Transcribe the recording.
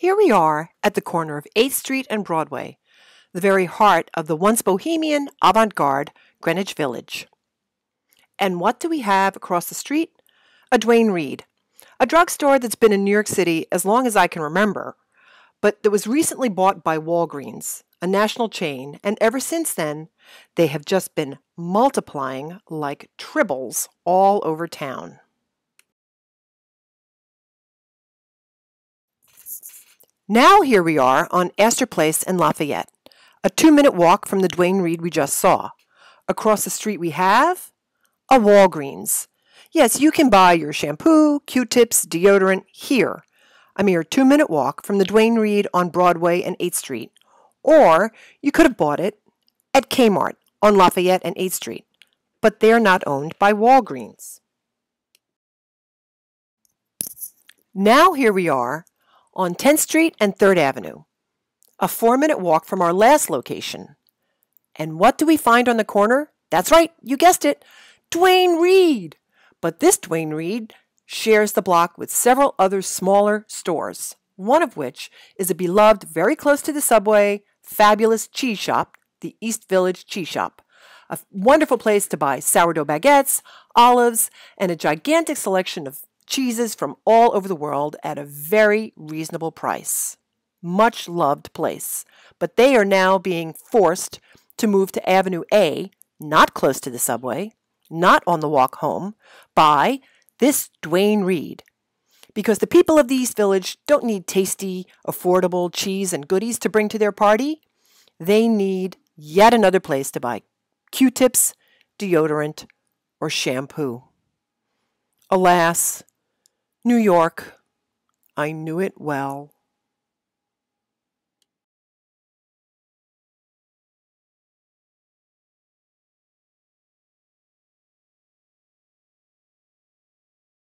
Here we are at the corner of 8th Street and Broadway, the very heart of the once bohemian avant garde Greenwich Village. And what do we have across the street? A Dwayne Reed, a drugstore that's been in New York City as long as I can remember, but that was recently bought by Walgreens, a national chain, and ever since then, they have just been multiplying like tribbles all over town. Now here we are on Astor Place and Lafayette, a two-minute walk from the Duane Reed we just saw. Across the street we have a Walgreens. Yes, you can buy your shampoo, Q-tips, deodorant here, a mere two-minute walk from the Duane Reed on Broadway and 8th Street. Or you could have bought it at Kmart on Lafayette and 8th Street, but they're not owned by Walgreens. Now here we are on 10th Street and 3rd Avenue, a four minute walk from our last location. And what do we find on the corner? That's right, you guessed it Dwayne Reed. But this Dwayne Reed shares the block with several other smaller stores, one of which is a beloved, very close to the subway, fabulous cheese shop, the East Village Cheese Shop. A wonderful place to buy sourdough baguettes, olives, and a gigantic selection of cheeses from all over the world at a very reasonable price. Much loved place, but they are now being forced to move to Avenue A, not close to the subway, not on the walk home, by this Duane Reed. Because the people of the East Village don't need tasty, affordable cheese and goodies to bring to their party. They need yet another place to buy Q tips, deodorant, or shampoo. Alas, New York, I knew it well.